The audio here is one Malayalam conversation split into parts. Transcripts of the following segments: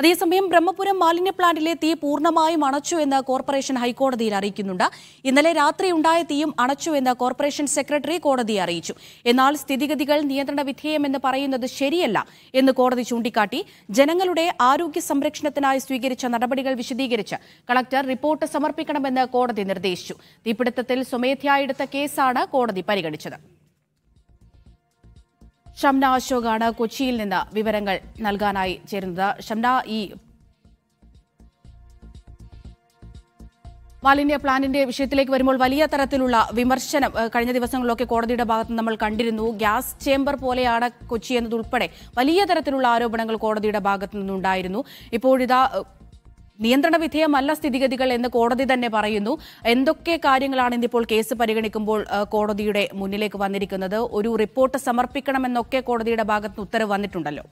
അതേസമയം ബ്രഹ്മപുരം മാലിന്യ പ്ലാന്റിലെ തീ പൂർണ്ണമായും അണച്ചു എന്ന് കോർപ്പറേഷൻ ഹൈക്കോടതിയിൽ അറിയിക്കുന്നുണ്ട് ഇന്നലെ രാത്രി ഉണ്ടായ തീയും അണച്ചു എന്ന് കോർപ്പറേഷൻ സെക്രട്ടറി കോടതിയെ അറിയിച്ചു എന്നാൽ സ്ഥിതിഗതികൾ നിയന്ത്രണ വിധേയമെന്ന് പറയുന്നത് ശരിയല്ല എന്ന് കോടതി ചൂണ്ടിക്കാട്ടി ജനങ്ങളുടെ ആരോഗ്യ സംരക്ഷണത്തിനായി സ്വീകരിച്ച നടപടികൾ വിശദീകരിച്ച് കളക്ടർ റിപ്പോർട്ട് സമർപ്പിക്കണമെന്ന് കോടതി നിർദ്ദേശിച്ചു തീപിടുത്തത്തിൽ സ്വമേധ്യായെടുത്ത കേസാണ് കോടതി പരിഗണിച്ചത് ഷംന അശോകാണ് കൊച്ചിയിൽ നിന്ന് വിവരങ്ങൾ നൽകാനായി ചേരുന്നത് ഷംന ഈ മാലിന്യ പ്ലാന്റിന്റെ വിഷയത്തിലേക്ക് വരുമ്പോൾ വലിയ തരത്തിലുള്ള വിമർശനം കഴിഞ്ഞ ദിവസങ്ങളിലൊക്കെ കോടതിയുടെ ഭാഗത്ത് നമ്മൾ കണ്ടിരുന്നു ഗ്യാസ് ചേംബർ പോലെയാണ് കൊച്ചി എന്നതുൾപ്പെടെ വലിയ തരത്തിലുള്ള ആരോപണങ്ങൾ കോടതിയുടെ ഭാഗത്തു നിന്നുണ്ടായിരുന്നു ഇപ്പോഴിതാ നിയന്ത്രണ വിധേയമല്ല സ്ഥിതിഗതികൾ എന്ന് കോടതി തന്നെ പറയുന്നു എന്തൊക്കെ കാര്യങ്ങളാണ് ഇന്നിപ്പോൾ കേസ് പരിഗണിക്കുമ്പോൾ കോടതിയുടെ മുന്നിലേക്ക് വന്നിരിക്കുന്നത് ഒരു റിപ്പോർട്ട് സമർപ്പിക്കണമെന്നൊക്കെ കോടതിയുടെ ഭാഗത്ത് ഉത്തരവ് വന്നിട്ടുണ്ടല്ലോ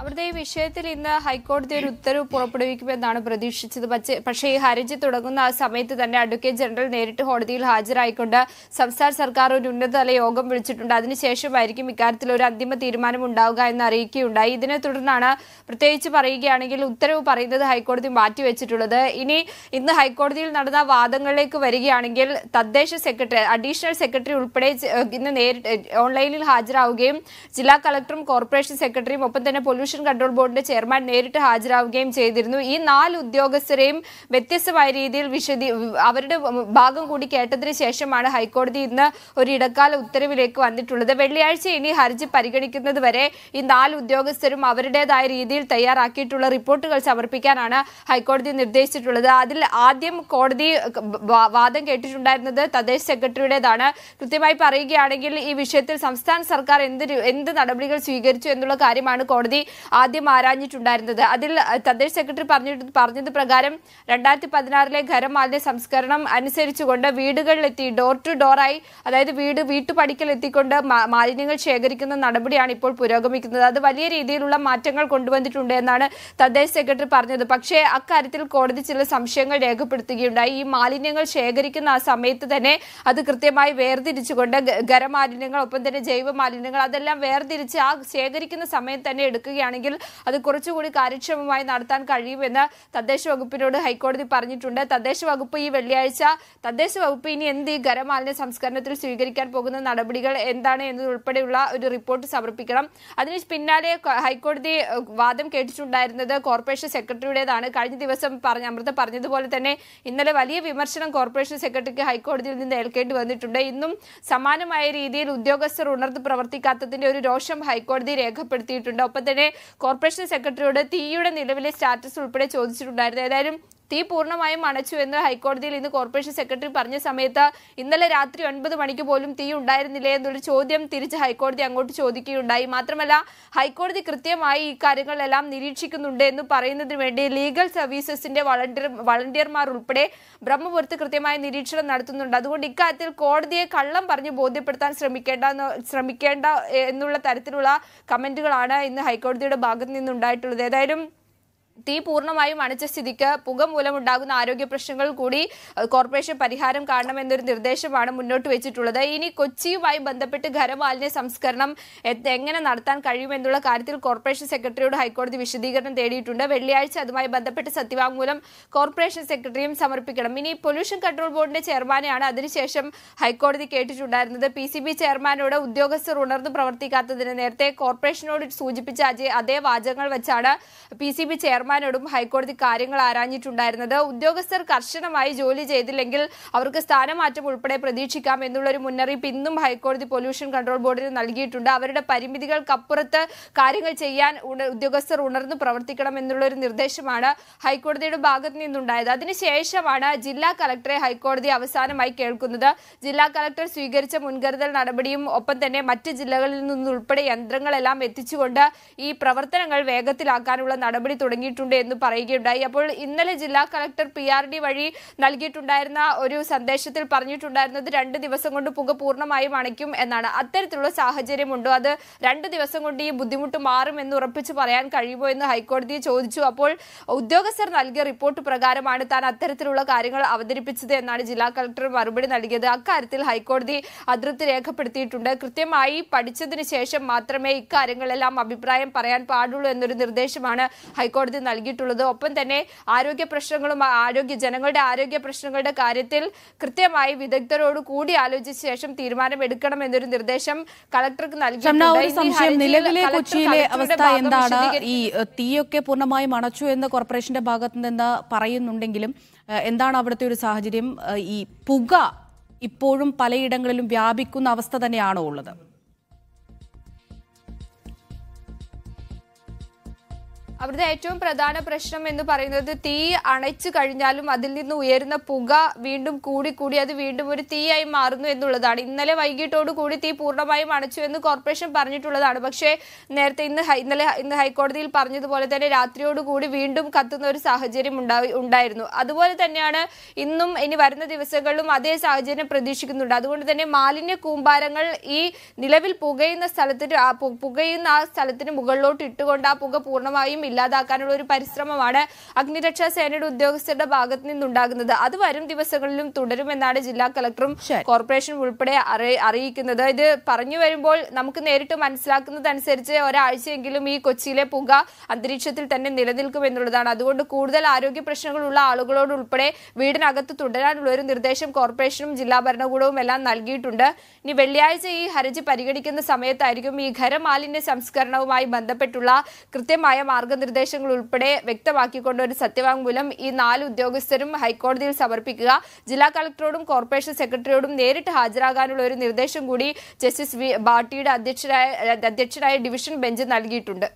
അവിടുത്തെ ഈ വിഷയത്തിൽ ഇന്ന് ഹൈക്കോടതി ഒരു ഉത്തരവ് പുറപ്പെടുവിക്കുമെന്നാണ് പ്രതീക്ഷിച്ചത് പക്ഷേ ഈ ഹർജി തുടങ്ങുന്ന ആ സമയത്ത് തന്നെ അഡ്വക്കേറ്റ് ജനറൽ നേരിട്ട് കോടതിയിൽ ഹാജരായിക്കൊണ്ട് സംസ്ഥാന സർക്കാർ ഒരു ഉന്നതതല യോഗം വിളിച്ചിട്ടുണ്ട് അതിനുശേഷമായിരിക്കും ഇക്കാര്യത്തിൽ ഒരു അന്തിമ തീരുമാനം ഉണ്ടാവുക എന്ന് അറിയിക്കുകയുണ്ടായി ഇതിനെ തുടർന്നാണ് പ്രത്യേകിച്ച് പറയുകയാണെങ്കിൽ ഉത്തരവ് പറയുന്നത് ഹൈക്കോടതി മാറ്റിവെച്ചിട്ടുള്ളത് ഇനി ഇന്ന് ഹൈക്കോടതിയിൽ നടന്ന വാദങ്ങളിലേക്ക് വരികയാണെങ്കിൽ തദ്ദേശ സെക്രട്ടറി അഡീഷണൽ സെക്രട്ടറി ഉൾപ്പെടെ ഇന്ന് നേരിട്ട് ഓൺലൈനിൽ ഹാജരാവുകയും ജില്ലാ കളക്ടറും കോർപ്പറേഷൻ സെക്രട്ടറിയും ഒപ്പം തന്നെ പൊല്യൂഷൻ പൊല്യൂഷൻ കൺട്രോൾ ബോർഡിന്റെ ചെയർമാൻ നേരിട്ട് ഹാജരാവുകയും ചെയ്തിരുന്നു ഈ നാല് ഉദ്യോഗസ്ഥരെയും വ്യത്യസ്തമായ രീതിയിൽ വിശദീ അവരുടെ ഭാഗം കൂടി കേട്ടതിന് ശേഷമാണ് ഹൈക്കോടതി ഇന്ന് ഒരു ഇടക്കാല ഉത്തരവിലേക്ക് വന്നിട്ടുള്ളത് വെള്ളിയാഴ്ച ഇനി ഹർജി പരിഗണിക്കുന്നത് വരെ ഈ നാല് ഉദ്യോഗസ്ഥരും അവരുടേതായ രീതിയിൽ തയ്യാറാക്കിയിട്ടുള്ള റിപ്പോർട്ടുകൾ സമർപ്പിക്കാനാണ് ഹൈക്കോടതി നിർദ്ദേശിച്ചിട്ടുള്ളത് അതിൽ ആദ്യം കോടതി വാദം കേട്ടിട്ടുണ്ടായിരുന്നത് തദ്ദേശ സെക്രട്ടറിയുടേതാണ് കൃത്യമായി പറയുകയാണെങ്കിൽ ഈ വിഷയത്തിൽ സംസ്ഥാന സർക്കാർ എന്ത് എന്ത് നടപടികൾ സ്വീകരിച്ചു എന്നുള്ള കാര്യമാണ് കോടതി ആദ്യം ആരാഞ്ഞിട്ടുണ്ടായിരുന്നത് അതിൽ തദ്ദേശ സെക്രട്ടറി പറഞ്ഞു പറഞ്ഞത് പ്രകാരം രണ്ടായിരത്തി പതിനാറിലെ ഖരമാലിന്യ സംസ്കരണം അനുസരിച്ചുകൊണ്ട് വീടുകളിലെത്തി ഡോർ ടു ഡോറായി അതായത് വീട് വീട്ടുപടിക്കൽ എത്തിക്കൊണ്ട് മാലിന്യങ്ങൾ ശേഖരിക്കുന്ന നടപടിയാണ് ഇപ്പോൾ പുരോഗമിക്കുന്നത് അത് വലിയ രീതിയിലുള്ള മാറ്റങ്ങൾ കൊണ്ടുവന്നിട്ടുണ്ട് എന്നാണ് തദ്ദേശ സെക്രട്ടറി പറഞ്ഞത് പക്ഷേ അക്കാര്യത്തിൽ കോടതി ചില സംശയങ്ങൾ രേഖപ്പെടുത്തുകയുണ്ടായി ഈ മാലിന്യങ്ങൾ ശേഖരിക്കുന്ന ആ സമയത്ത് തന്നെ അത് കൃത്യമായി വേർതിരിച്ചുകൊണ്ട് ഖരമാലിന്യങ്ങൾ ഒപ്പം തന്നെ ജൈവ മാലിന്യങ്ങൾ അതെല്ലാം വേർതിരിച്ച് ആ ശേഖരിക്കുന്ന സമയത്ത് തന്നെ എടുക്കുകയാണ് നടത്തുകയാണെങ്കിൽ അത് കുറച്ചുകൂടി കാര്യക്ഷമമായി നടത്താൻ കഴിയുമെന്ന് തദ്ദേശ വകുപ്പിനോട് ഹൈക്കോടതി പറഞ്ഞിട്ടുണ്ട് തദ്ദേശ വകുപ്പ് ഈ വെള്ളിയാഴ്ച തദ്ദേശ വകുപ്പ് ഇനി എന്ത് ഈ ഖരമാലിന്യ സംസ്കരണത്തിൽ സ്വീകരിക്കാൻ പോകുന്ന നടപടികൾ എന്താണ് എന്നതുൾപ്പെടെയുള്ള ഒരു റിപ്പോർട്ട് സമർപ്പിക്കണം അതിന് പിന്നാലെ ഹൈക്കോടതി വാദം കേട്ടിട്ടുണ്ടായിരുന്നത് കോർപ്പറേഷൻ സെക്രട്ടറിയുടേതാണ് കഴിഞ്ഞ ദിവസം പറഞ്ഞ അമൃത പറഞ്ഞതുപോലെ തന്നെ ഇന്നലെ വലിയ വിമർശനം കോർപ്പറേഷൻ സെക്രട്ടറിക്ക് ഹൈക്കോടതിയിൽ നിന്ന് ഏൽക്കേണ്ടി വന്നിട്ടുണ്ട് ഇന്നും സമാനമായ രീതിയിൽ ഉദ്യോഗസ്ഥർ ഉണർന്ന് പ്രവർത്തിക്കാത്തതിന്റെ ഒരു രോഷം ഹൈക്കോടതി രേഖപ്പെടുത്തിയിട്ടുണ്ട് ഒപ്പം തന്നെ കോർപ്പറേഷൻ സെക്രട്ടറിയോട് തീയുടെ നിലവിലെ സ്റ്റാറ്റസ് ഉൾപ്പെടെ ചോദിച്ചിട്ടുണ്ടായിരുന്നു ഏതായാലും തീ പൂർണ്ണമായും അണച്ചു എന്ന് ഹൈക്കോടതിയിൽ ഇന്ന് കോർപ്പറേഷൻ സെക്രട്ടറി പറഞ്ഞ സമയത്ത് ഇന്നലെ രാത്രി ഒൻപത് മണിക്ക് പോലും തീ ഉണ്ടായിരുന്നില്ലേ എന്നൊരു ചോദ്യം തിരിച്ച് ഹൈക്കോടതി അങ്ങോട്ട് ചോദിക്കുകയുണ്ടായി മാത്രമല്ല ഹൈക്കോടതി കൃത്യമായി ഈ കാര്യങ്ങളെല്ലാം നിരീക്ഷിക്കുന്നുണ്ട് എന്ന് പറയുന്നതിന് വേണ്ടി ലീഗൽ സർവീസസിന്റെ വളണ്ടിയർ വളണ്ടിയർമാർ ഉൾപ്പെടെ ബ്രഹ്മപുരത്ത് കൃത്യമായ നിരീക്ഷണം നടത്തുന്നുണ്ട് അതുകൊണ്ട് ഇക്കാര്യത്തിൽ കോടതിയെ കള്ളം പറഞ്ഞ് ബോധ്യപ്പെടുത്താൻ ശ്രമിക്കേണ്ട ശ്രമിക്കേണ്ട എന്നുള്ള തരത്തിലുള്ള കമന്റുകളാണ് ഇന്ന് ഹൈക്കോടതിയുടെ ഭാഗത്ത് നിന്നുണ്ടായിട്ടുള്ളത് ഏതായാലും തീ പൂർണ്ണമായും അണച്ച സ്ഥിതിക്ക് പുക മൂലമുണ്ടാകുന്ന ആരോഗ്യ പ്രശ്നങ്ങൾ കൂടി കോർപ്പറേഷൻ പരിഹാരം കാണണമെന്നൊരു നിർദ്ദേശമാണ് മുന്നോട്ട് വെച്ചിട്ടുള്ളത് ഇനി കൊച്ചിയുമായി ബന്ധപ്പെട്ട് ഖരമാലിന്യ സംസ്കരണം എങ്ങനെ നടത്താൻ കഴിയുമെന്നുള്ള കാര്യത്തിൽ കോർപ്പറേഷൻ സെക്രട്ടറിയോട് ഹൈക്കോടതി വിശദീകരണം തേടിയിട്ടുണ്ട് വെള്ളിയാഴ്ച അതുമായി ബന്ധപ്പെട്ട് സത്യവാങ്മൂലം കോർപ്പറേഷൻ സെക്രട്ടറിയും സമർപ്പിക്കണം ഇനി പൊല്യൂഷൻ കൺട്രോൾ ബോർഡിന്റെ ചെയർമാനെയാണ് അതിനുശേഷം ഹൈക്കോടതി കേട്ടിട്ടുണ്ടായിരുന്നത് പി സി ബി ചെയർമാനോട് ഉദ്യോഗസ്ഥർ ഉണർന്നു പ്രവർത്തിക്കാത്തതിന് നേരത്തെ കോർപ്പറേഷനോട് സൂചിപ്പിച്ച അതേ വാചകങ്ങൾ വെച്ചാണ് പി സി ബി ചെയർമാൻ ചെയർമാനോടും ഹൈക്കോടതി കാര്യങ്ങൾ ആരാഞ്ഞിട്ടുണ്ടായിരുന്നത് ഉദ്യോഗസ്ഥർ കർശനമായി ജോലി ചെയ്തില്ലെങ്കിൽ അവർക്ക് സ്ഥാനമാറ്റം ഉൾപ്പെടെ പ്രതീക്ഷിക്കാം എന്നുള്ള ഒരു മുന്നറിയിപ്പ് ഇന്നും ഹൈക്കോടതി പൊല്യൂഷൻ കൺട്രോൾ ബോർഡിന് നൽകിയിട്ടുണ്ട് അവരുടെ പരിമിതികൾക്കപ്പുറത്ത് കാര്യങ്ങൾ ചെയ്യാൻ ഉദ്യോഗസ്ഥർ ഉണർന്ന് പ്രവർത്തിക്കണം ഒരു നിർദ്ദേശമാണ് ഹൈക്കോടതിയുടെ ഭാഗത്ത് നിന്നുണ്ടായത് അതിനുശേഷമാണ് ജില്ലാ കലക്ടറെ ഹൈക്കോടതി അവസാനമായി കേൾക്കുന്നത് ജില്ലാ കലക്ടർ സ്വീകരിച്ച മുൻകരുതൽ നടപടിയും ഒപ്പം തന്നെ മറ്റ് ജില്ലകളിൽ നിന്നുൾപ്പെടെ യന്ത്രങ്ങളെല്ലാം എത്തിച്ചുകൊണ്ട് ഈ പ്രവർത്തനങ്ങൾ വേഗത്തിലാക്കാനുള്ള നടപടി തുടങ്ങിയിട്ടുണ്ട് നൽകിയിട്ടുണ്ട് എന്ന് പറയുകയുണ്ടായി അപ്പോൾ ഇന്നലെ ജില്ലാ കളക്ടർ പി ആർ ഡി വഴി നൽകിയിട്ടുണ്ടായിരുന്ന ഒരു സന്ദേശത്തിൽ പറഞ്ഞിട്ടുണ്ടായിരുന്നത് രണ്ട് ദിവസം കൊണ്ട് പുക പൂർണ്ണമായും അണയ്ക്കും എന്നാണ് അത്തരത്തിലുള്ള സാഹചര്യമുണ്ടോ അത് രണ്ട് ദിവസം കൊണ്ട് ഈ ബുദ്ധിമുട്ട് മാറും എന്ന് ഉറപ്പിച്ച് പറയാൻ കഴിയുമോ എന്ന് ഹൈക്കോടതിയെ ചോദിച്ചു അപ്പോൾ ഉദ്യോഗസ്ഥർ നൽകിയ റിപ്പോർട്ട് പ്രകാരമാണ് താൻ അത്തരത്തിലുള്ള കാര്യങ്ങൾ അവതരിപ്പിച്ചത് എന്നാണ് ജില്ലാ കളക്ടർ മറുപടി നൽകിയത് അക്കാര്യത്തിൽ ഹൈക്കോടതി അതൃപ്തി രേഖപ്പെടുത്തിയിട്ടുണ്ട് കൃത്യമായി പഠിച്ചതിന് ശേഷം മാത്രമേ ഇക്കാര്യങ്ങളെല്ലാം അഭിപ്രായം പറയാൻ പാടുള്ളൂ എന്നൊരു നിർദ്ദേശമാണ് ഹൈക്കോടതി നൽകിയിട്ടുള്ളത് ഒപ്പം തന്നെ ആരോഗ്യ പ്രശ്നങ്ങളും ആരോഗ്യ ജനങ്ങളുടെ ആരോഗ്യ പ്രശ്നങ്ങളുടെ കാര്യത്തിൽ കൃത്യമായി വിദഗ്ധരോട് കൂടി ആലോചിച്ച ശേഷം തീരുമാനമെടുക്കണം എന്നൊരു നിർദ്ദേശം കളക്ടർക്ക് നൽകിയിട്ടുണ്ട് ഈ തീയൊക്കെ പൂർണ്ണമായും അണച്ചു എന്ന് കോർപ്പറേഷന്റെ ഭാഗത്ത് നിന്ന് പറയുന്നുണ്ടെങ്കിലും എന്താണ് അവിടുത്തെ ഒരു സാഹചര്യം ഈ പുക ഇപ്പോഴും പലയിടങ്ങളിലും വ്യാപിക്കുന്ന അവസ്ഥ തന്നെയാണോ ഉള്ളത് അവരുടെ ഏറ്റവും പ്രധാന പ്രശ്നം എന്ന് പറയുന്നത് തീ അണച്ചു കഴിഞ്ഞാലും അതിൽ നിന്ന് ഉയരുന്ന പുക വീണ്ടും കൂടി കൂടി അത് വീണ്ടും ഒരു തീയായി മാറുന്നു എന്നുള്ളതാണ് ഇന്നലെ വൈകിട്ടോട് കൂടി തീ പൂർണ്ണമായും അണച്ചു എന്ന് കോർപ്പറേഷൻ പറഞ്ഞിട്ടുള്ളതാണ് പക്ഷേ നേരത്തെ ഇന്ന് ഇന്നലെ ഇന്ന് ഹൈക്കോടതിയിൽ പറഞ്ഞതുപോലെ തന്നെ രാത്രിയോടുകൂടി വീണ്ടും കത്തുന്ന ഒരു സാഹചര്യം ഉണ്ടായി ഉണ്ടായിരുന്നു അതുപോലെ തന്നെയാണ് ഇന്നും ഇനി വരുന്ന ദിവസങ്ങളിലും അതേ സാഹചര്യം പ്രതീക്ഷിക്കുന്നുണ്ട് അതുകൊണ്ട് തന്നെ മാലിന്യ കൂമ്പാരങ്ങൾ ഈ നിലവിൽ പുകയുന്ന സ്ഥലത്തിന് പുകയുന്ന ആ സ്ഥലത്തിന് മുകളിലോട്ട് ഇട്ടുകൊണ്ട് ആ പുക പൂർണ്ണമായും ഇല്ലാതാക്കാനുള്ള ഒരു പരിശ്രമമാണ് അഗ്നിരക്ഷാ സേനയുടെ ഉദ്യോഗസ്ഥരുടെ ഭാഗത്ത് നിന്നുണ്ടാകുന്നത് അത് വരും ദിവസങ്ങളിലും തുടരുമെന്നാണ് ജില്ലാ കളക്ടറും കോർപ്പറേഷൻ ഉൾപ്പെടെ അറിയിക്കുന്നത് ഇത് പറഞ്ഞു വരുമ്പോൾ നമുക്ക് നേരിട്ട് മനസ്സിലാക്കുന്നതനുസരിച്ച് ഒരാഴ്ചയെങ്കിലും ഈ കൊച്ചിയിലെ പുക അന്തരീക്ഷത്തിൽ തന്നെ നിലനിൽക്കും എന്നുള്ളതാണ് അതുകൊണ്ട് കൂടുതൽ ആരോഗ്യ പ്രശ്നങ്ങളുള്ള ആളുകളോട് ഉൾപ്പെടെ വീടിനകത്ത് തുടരാനുള്ള ഒരു നിർദ്ദേശം കോർപ്പറേഷനും ജില്ലാ ഭരണകൂടവും എല്ലാം നൽകിയിട്ടുണ്ട് ഇനി വെള്ളിയാഴ്ച ഈ ഹർജി പരിഗണിക്കുന്ന സമയത്തായിരിക്കും ഈ ഖരമാലിന്യ സംസ്കരണവുമായി ബന്ധപ്പെട്ടുള്ള കൃത്യമായ മാർഗ്ഗ മാർഗനിർദ്ദേശങ്ങൾ ഉൾപ്പെടെ വ്യക്തമാക്കിക്കൊണ്ട് ഒരു സത്യവാങ്മൂലം ഈ നാല് ഉദ്യോഗസ്ഥരും ഹൈക്കോടതിയിൽ സമർപ്പിക്കുക ജില്ലാ കളക്ടറോടും കോർപ്പറേഷൻ സെക്രട്ടറിയോടും നേരിട്ട് ഹാജരാകാനുള്ള ഒരു നിർദ്ദേശം കൂടി ജസ്റ്റിസ് വി ബാട്ടിയുടെ അധ്യക്ഷരായ അധ്യക്ഷനായ ഡിവിഷൻ ബെഞ്ച് നൽകിയിട്ടുണ്ട്